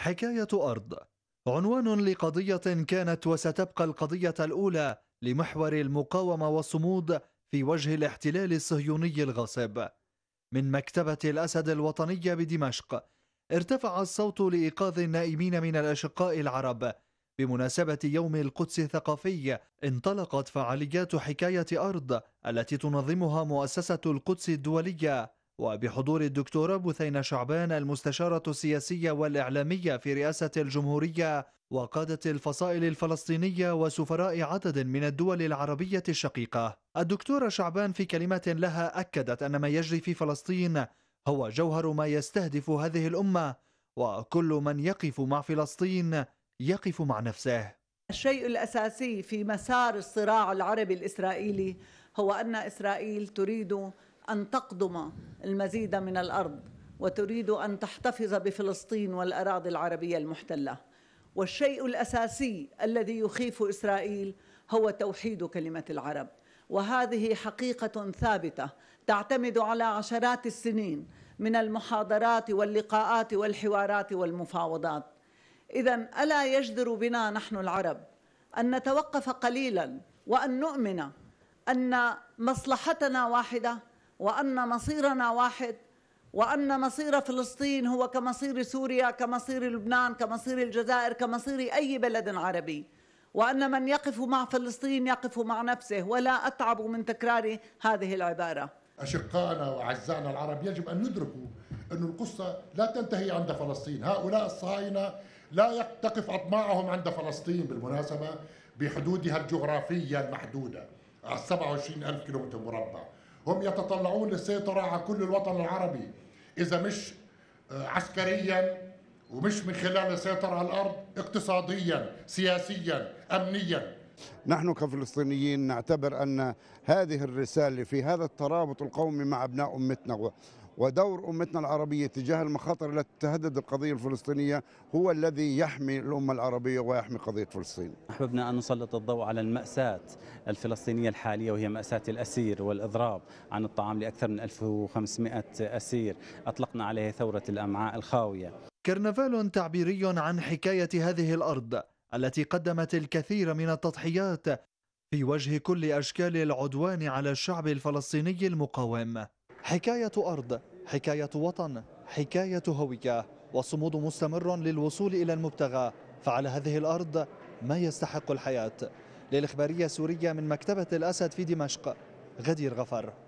حكاية أرض عنوان لقضية كانت وستبقى القضية الأولى لمحور المقاومة والصمود في وجه الاحتلال الصهيوني الغاصب من مكتبة الأسد الوطنية بدمشق ارتفع الصوت لإيقاظ النائمين من الأشقاء العرب بمناسبة يوم القدس الثقافي انطلقت فعاليات حكاية أرض التي تنظمها مؤسسة القدس الدولية وبحضور الدكتورة بثينة شعبان المستشارة السياسية والإعلامية في رئاسة الجمهورية وقادة الفصائل الفلسطينية وسفراء عدد من الدول العربية الشقيقة. الدكتورة شعبان في كلمة لها أكدت أن ما يجري في فلسطين هو جوهر ما يستهدف هذه الأمة وكل من يقف مع فلسطين يقف مع نفسه. الشيء الأساسي في مسار الصراع العربي الإسرائيلي هو أن إسرائيل تريد أن تقدم المزيد من الأرض وتريد أن تحتفظ بفلسطين والأراضي العربية المحتلة والشيء الأساسي الذي يخيف إسرائيل هو توحيد كلمة العرب وهذه حقيقة ثابتة تعتمد على عشرات السنين من المحاضرات واللقاءات والحوارات والمفاوضات إذا ألا يجدر بنا نحن العرب أن نتوقف قليلا وأن نؤمن أن مصلحتنا واحدة وان مصيرنا واحد وان مصير فلسطين هو كمصير سوريا كمصير لبنان كمصير الجزائر كمصير اي بلد عربي وان من يقف مع فلسطين يقف مع نفسه ولا اتعب من تكرار هذه العباره اشقائنا واعزائنا العرب يجب ان يدركوا ان القصه لا تنتهي عند فلسطين هؤلاء الصهاينه لا تقف اطماعهم عند فلسطين بالمناسبه بحدودها الجغرافيه المحدوده 27 ألف كيلومتر مربع هم يتطلعون للسيطرة على كل الوطن العربي إذا مش آه، عسكريا ومش من خلال السيطرة على الأرض اقتصاديا سياسيا أمنيا نحن كفلسطينيين نعتبر أن هذه الرسالة في هذا الترابط القومي مع أبناء أمتنا ودور أمتنا العربية تجاه المخاطر التي تهدد القضية الفلسطينية هو الذي يحمي الأمة العربية ويحمي قضية فلسطين أحببنا أن نسلط الضوء على المأساة الفلسطينية الحالية وهي مأساة الأسير والإضراب عن الطعام لأكثر من 1500 أسير أطلقنا عليه ثورة الأمعاء الخاوية كرنفال تعبيري عن حكاية هذه الأرض التي قدمت الكثير من التضحيات في وجه كل أشكال العدوان على الشعب الفلسطيني المقاوم حكاية أرض حكاية وطن حكاية هوية وصمود مستمر للوصول إلى المبتغى فعلى هذه الأرض ما يستحق الحياة للإخبارية السورية من مكتبة الأسد في دمشق غدير غفر